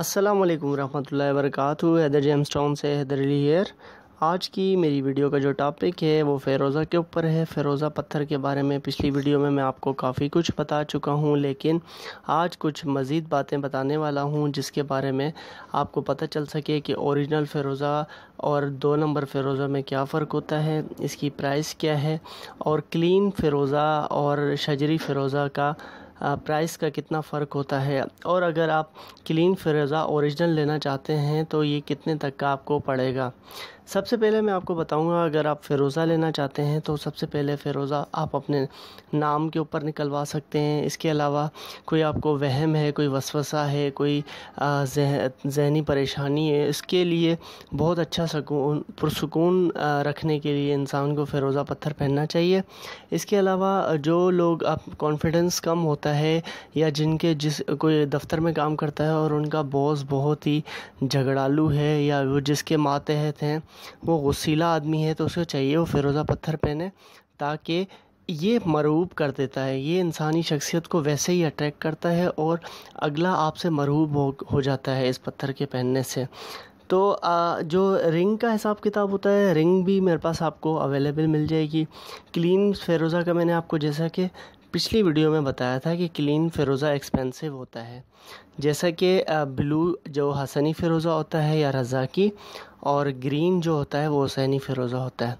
अस्सलाम वालेकुम रहमतुल्लाहि वरकत हैदर जेम्स टाउन से हैदर अली हेयर आज की मेरी वीडियो का जो टॉपिक है वो फ़ेरोज़ा के ऊपर है फ़ेरोज़ा पत्थर के बारे में पिछली वीडियो में मैं आपको काफ़ी कुछ बता चुका हूँ लेकिन आज कुछ मज़ीद बातें बताने वाला हूँ जिसके बारे में आपको पता चल सके कि ओरिजिनल फ़ेरोज़ा और दो नंबर फ़िरोज़ा में क्या फ़र्क होता है इसकी प्राइस क्या है और क्लीन फ़िरोज़ा और शजरी फ़िरोज़ा का प्राइस का कितना फ़र्क होता है और अगर आप क्लीन फ्रेज़ा ओरिजिनल लेना चाहते हैं तो ये कितने तक का आपको पड़ेगा सबसे पहले मैं आपको बताऊंगा अगर आप फ़िरोज़ा लेना चाहते हैं तो सबसे पहले फ़िरोज़ा आप अपने नाम के ऊपर निकलवा सकते हैं इसके अलावा कोई आपको वहम है कोई वसवसा है कोई जहनी परेशानी है इसके लिए बहुत अच्छा सकून पुरसकून रखने के लिए इंसान को फ़िरोज़ा पत्थर पहनना चाहिए इसके अलावा जो लोग आप कॉन्फिडेंस कम होता है या जिनके जिस कोई दफ्तर में काम करता है और उनका बॉस बहुत ही झगड़ालू है या वो जिसके मातहत हैं वो गुस्सीला आदमी है तो उसको चाहिए वो फ़िरोज़ा पत्थर पहने ताकि ये मरूब कर देता है ये इंसानी शख्सियत को वैसे ही अट्रैक्ट करता है और अगला आपसे मरूब हो हो जाता है इस पत्थर के पहनने से तो आ, जो रिंग का हिसाब किताब होता है रिंग भी मेरे पास आपको अवेलेबल मिल जाएगी क्लीन फेरोज़ा का मैंने आपको जैसा कि पिछली वीडियो में बताया था कि क्लीन फ़िरोज़ा एक्सपेंसिव होता है जैसा कि ब्लू जो हसनी फ़िरोज़ा होता है या रज़ाकी और ग्रीन जो होता है वो हुसैनी फ़िरोज़ा होता है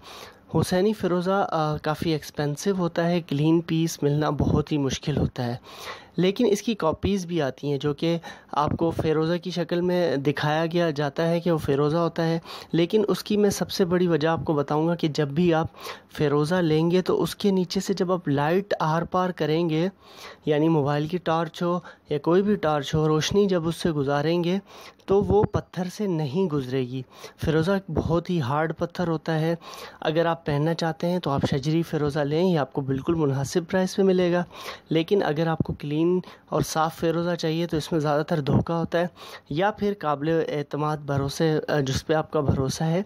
हुसैनी फ़िरोज़ा काफ़ी एक्सपेंसिव होता है क्लीन पीस मिलना बहुत ही मुश्किल होता है लेकिन इसकी कॉपीज़ भी आती हैं जो कि आपको फ़ेरोज़ा की शक्ल में दिखाया गया जाता है कि वो फेरोज़ा होता है लेकिन उसकी मैं सबसे बड़ी वजह आपको बताऊंगा कि जब भी आप फ़ेरोज़ा लेंगे तो उसके नीचे से जब आप लाइट आर पार करेंगे यानी मोबाइल की टॉर्च हो या कोई भी टॉर्च हो रोशनी जब उससे गुजारेंगे तो वो पत्थर से नहीं गुजरेगी फ़िरोज़ा बहुत ही हार्ड पत्थर होता है अगर आप पहनना चाहते हैं तो आप शजरी फ़िरोज़ा लें ये आपको बिल्कुल मुनासिब प्राइस पे मिलेगा लेकिन अगर आपको क्लीन क्लीन और साफ़ फेरोज़ा चाहिए तो इसमें ज़्यादातर धोखा होता है या फिर काबिल अतमाद भरोसे जिस पर आपका भरोसा है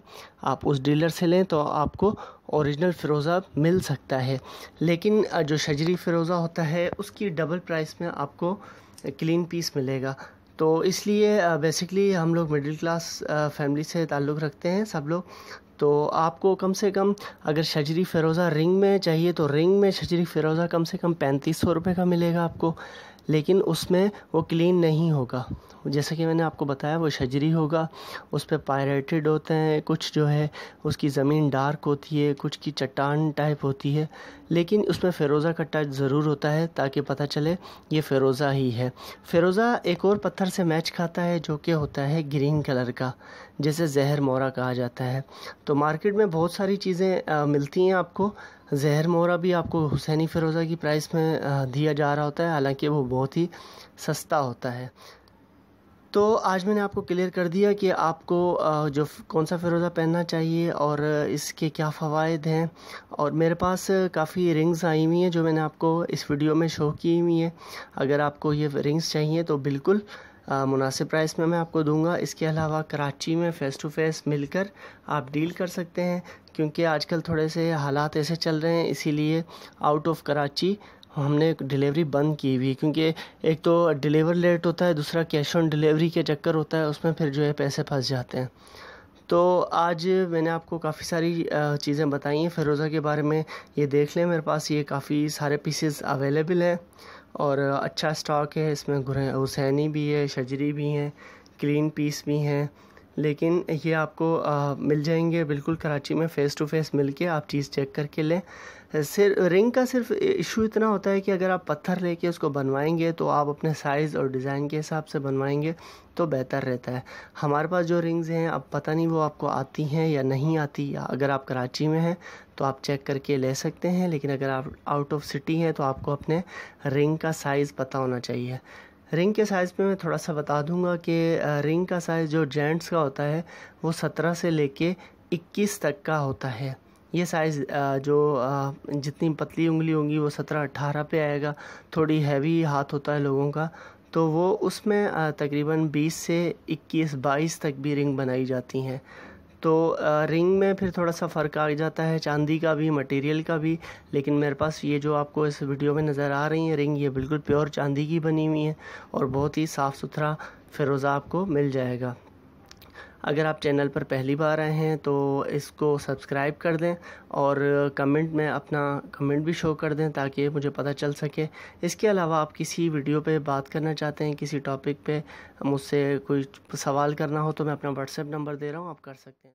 आप उस डीलर से लें तो आपको ओरिजिनल फ़िरोज़ा मिल सकता है लेकिन जो शजरी फ़िरोज़ा होता है उसकी डबल प्राइस में आपको क्लीन पीस मिलेगा तो इसलिए बेसिकली हम लोग मिडिल क्लास फैमिली से ताल्लुक़ रखते हैं सब लोग तो आपको कम से कम अगर शजरी फ़िरोज़ा रिंग में चाहिए तो रिंग में शजरी फ़िरोज़ा कम से कम पैंतीस सौ रुपये का मिलेगा आपको लेकिन उसमें वो क्लीन नहीं होगा जैसे कि मैंने आपको बताया वो शजरी होगा उस पर पायरेटेड होते हैं कुछ जो है उसकी ज़मीन डार्क होती है कुछ की चट्टान टाइप होती है लेकिन उसमें फ़िरोज़ा का टच ज़रूर होता है ताकि पता चले ये फ़िरोज़ा ही है फ़िरोज़ा एक और पत्थर से मैच खाता है जो कि होता है ग्रीन कलर का जैसे जहर मोरा कहा जाता है तो मार्केट में बहुत सारी चीज़ें मिलती हैं आपको जहर मोहरा भी आपको हुसैनी फ़िरोज़ा की प्राइस में दिया जा रहा होता है हालांकि वो बहुत ही सस्ता होता है तो आज मैंने आपको क्लियर कर दिया कि आपको जो कौन सा फ़िरोज़ा पहनना चाहिए और इसके क्या फ़वाद हैं और मेरे पास काफ़ी रिंग्स आई हुई हैं जो मैंने आपको इस वीडियो में शो की हुई हैं अगर आपको ये रिंग्स चाहिए तो बिल्कुल मुनासिब प्राइस में मैं आपको दूंगा इसके अलावा कराची में फ़ेस टू फेस मिलकर आप डील कर सकते हैं क्योंकि आजकल थोड़े से हालात ऐसे चल रहे हैं इसीलिए आउट ऑफ कराची हमने डिलीवरी बंद की हुई क्योंकि एक तो डिलीवर लेट होता है दूसरा कैश ऑन डिलीवरी के चक्कर होता है उसमें फिर जो है पैसे फंस जाते हैं तो आज मैंने आपको काफ़ी सारी चीज़ें बताई हैं फ़िरोज़ा के बारे में ये देख लें मेरे पास ये काफ़ी सारे पीसेस अवेलेबल हैं और अच्छा स्टॉक है इसमें हुसैनी भी है शजरी भी हैं क्लीन पीस भी हैं लेकिन ये आपको आ, मिल जाएंगे बिल्कुल कराची में फ़ेस टू फेस मिल के आप चीज़ चेक करके लें सिर्फ रिंग का सिर्फ इशू इतना होता है कि अगर आप पत्थर लेके उसको बनवाएंगे तो आप अपने साइज़ और डिज़ाइन के हिसाब से बनवाएंगे तो बेहतर रहता है हमारे पास जो रिंग्स हैं अब पता नहीं वो आपको आती हैं या नहीं आती या अगर आप कराची में हैं तो आप चेक करके ले सकते हैं लेकिन अगर आप आउट ऑफ सिटी हैं तो आपको अपने रिंग का साइज़ पता होना चाहिए रिंग के साइज़ पे मैं थोड़ा सा बता दूंगा कि रिंग का साइज़ जो जेंट्स का होता है वो सत्रह से लेके इक्कीस तक का होता है ये साइज़ जो जितनी पतली उंगली होंगी वो सत्रह अट्ठारह पे आएगा थोड़ी हैवी हाथ होता है लोगों का तो वो उसमें तकरीबन बीस से इक्कीस बाईस तक भी रिंग बनाई जाती हैं तो रिंग में फिर थोड़ा सा फ़र्क आ जाता है चांदी का भी मटेरियल का भी लेकिन मेरे पास ये जो आपको इस वीडियो में नज़र आ रही है रिंग ये बिल्कुल प्योर चांदी की बनी हुई है और बहुत ही साफ़ सुथरा फिरोज़ा आपको मिल जाएगा अगर आप चैनल पर पहली बार आए हैं तो इसको सब्सक्राइब कर दें और कमेंट में अपना कमेंट भी शो कर दें ताकि मुझे पता चल सके इसके अलावा आप किसी वीडियो पे बात करना चाहते हैं किसी टॉपिक पे मुझसे कोई सवाल करना हो तो मैं अपना व्हाट्सएप नंबर दे रहा हूँ आप कर सकते हैं